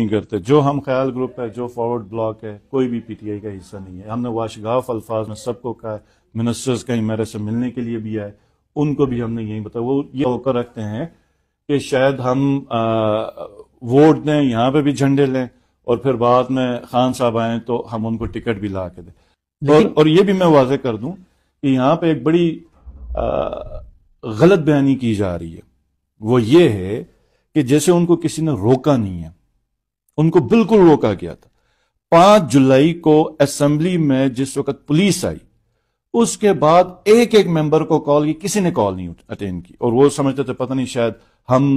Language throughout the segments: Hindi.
नहीं करते जो हम ख्याल ग्रुप है जो फॉरवर्ड ब्लॉक है कोई भी पीटीआई का हिस्सा नहीं है हमने वाशगाफ अल्फाज में सबको कहा मिनिस्टर्स कहीं मेरे से मिलने के लिए भी आए उनको भी हमने यही बताया वो ये होकर रखते हैं कि शायद हम आ, वोट दें यहाँ पे भी झंडे लें और फिर बाद में खान साहब आए तो हम उनको टिकट भी ला के दें और, और ये भी मैं वाजे कर दूं कि यहाँ पे एक बड़ी आ, गलत बयानी की जा रही है वो ये है कि जैसे उनको किसी ने रोका नहीं है उनको बिल्कुल रोका गया था पांच जुलाई को असेंबली में जिस वक्त पुलिस आई उसके बाद एक एक मेंबर को कॉल की किसी ने कॉल नहीं अटेंड की और वो समझते थे पता नहीं शायद हम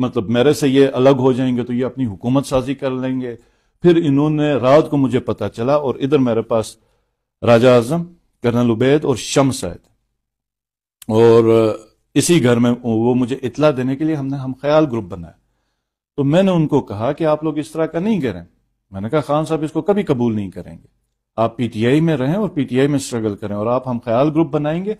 मतलब मेरे से ये अलग हो जाएंगे तो ये अपनी हुकूमत साजी कर लेंगे फिर इन्होंने रात को मुझे पता चला और इधर मेरे पास राजा आजम कर्नल उबैद और शम्स आए थे और इसी घर में वो मुझे इतला देने के लिए हमने हम ख्याल ग्रुप बनाया तो मैंने उनको कहा कि आप लोग इस तरह का नहीं करें मैंने कहा खान साहब इसको कभी कबूल नहीं करेंगे आप पीटीआई में रहें और पीटीआई में स्ट्रगल करें और आप हम ख्याल ग्रुप बनाएंगे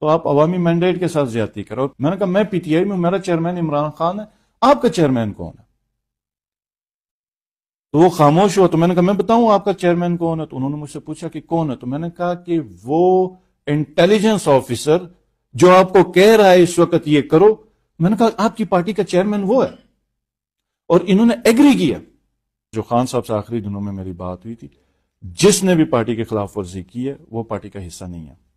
तो आप अवामी मैंडेट के साथ ज्यादा करें मैंने कहा मैं पीटीआई में मेरा चेयरमैन इमरान खान है आपका चेयरमैन कौन है तो वो खामोश हुआ तो मैंने कहा मैं बताऊं आपका चेयरमैन कौन है तो उन्होंने मुझसे पूछा कि कौन है तो मैंने कहा कि वो इंटेलिजेंस ऑफिसर जो आपको कह रहा है इस वक्त ये करो मैंने कहा आपकी पार्टी का चेयरमैन वो है और इन्होंने एग्री किया जो खान साहब से आखिरी दिनों में मेरी बात हुई थी जिसने भी पार्टी के खिलाफ वर्जी की है वो पार्टी का हिस्सा नहीं है